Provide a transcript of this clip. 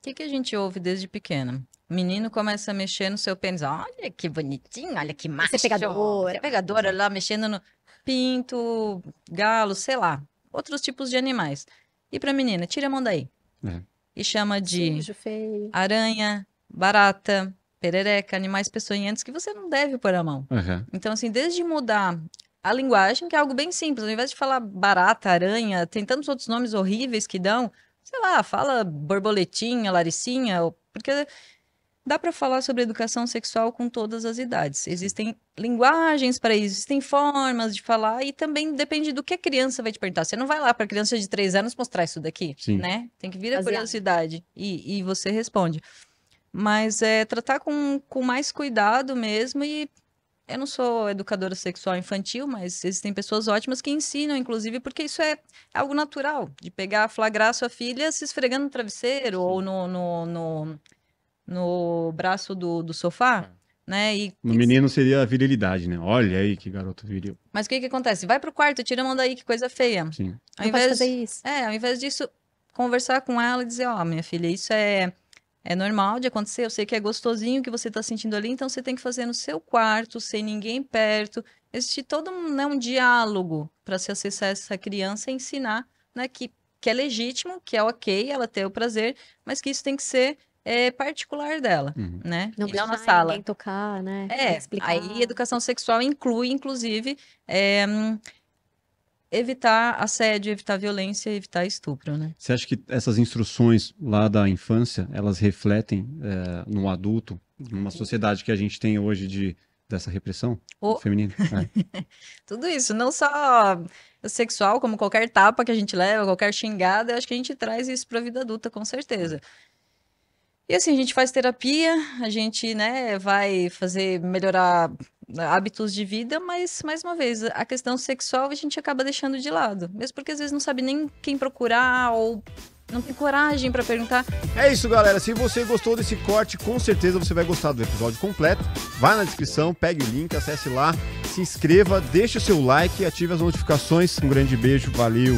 O que, que a gente ouve desde pequena? menino começa a mexer no seu pênis. Olha que bonitinho, olha que é macho. Você é pegadora. Você é pegadora lá, mexendo no pinto, galo, sei lá. Outros tipos de animais. E pra menina, tira a mão daí. É. E chama de aranha, barata, perereca, animais peçonhentos que você não deve pôr a mão. Uhum. Então, assim, desde mudar a linguagem, que é algo bem simples, ao invés de falar barata, aranha, tem tantos outros nomes horríveis que dão, sei lá, fala borboletinha, laricinha, porque dá para falar sobre educação sexual com todas as idades. Existem linguagens para isso, existem formas de falar e também depende do que a criança vai te perguntar. Você não vai lá para criança de 3 anos mostrar isso daqui, Sim. né? Tem que vir a curiosidade e, e você responde. Mas é tratar com, com mais cuidado mesmo e eu não sou educadora sexual infantil, mas existem pessoas ótimas que ensinam, inclusive, porque isso é algo natural, de pegar, flagrar sua filha se esfregando no travesseiro Sim. ou no, no, no, no, braço do, do sofá. É. Né? E, no menino seria a virilidade, né? Olha aí que garoto viril. Mas o que que acontece? Vai pro quarto, tira a mão daí, que coisa feia. Sim. Ao invés, fazer isso. É, ao invés disso, conversar com ela e dizer, ó, oh, minha filha, isso é é normal de acontecer, eu sei que é gostosinho que você está sentindo ali, então você tem que fazer no seu quarto, sem ninguém perto. Existe todo um, né, um diálogo para se acessar essa criança e ensinar né, que, que é legítimo, que é ok ela ter o prazer, mas que isso tem que ser é, particular dela, uhum. né? Não precisa na sala. tocar, né? É, aí educação sexual inclui, inclusive, é, evitar assédio, evitar violência, evitar estupro, né? Você acha que essas instruções lá da infância, elas refletem é, no adulto, numa sociedade que a gente tem hoje de dessa repressão feminina? É. Tudo isso, não só sexual, como qualquer tapa que a gente leva, qualquer xingada, eu acho que a gente traz isso para a vida adulta, com certeza. E assim, a gente faz terapia, a gente, né, vai fazer melhorar hábitos de vida, mas, mais uma vez, a questão sexual a gente acaba deixando de lado. Mesmo porque às vezes não sabe nem quem procurar ou não tem coragem para perguntar. É isso, galera. Se você gostou desse corte, com certeza você vai gostar do episódio completo. Vai na descrição, pegue o link, acesse lá, se inscreva, deixe o seu like e ative as notificações. Um grande beijo, valeu!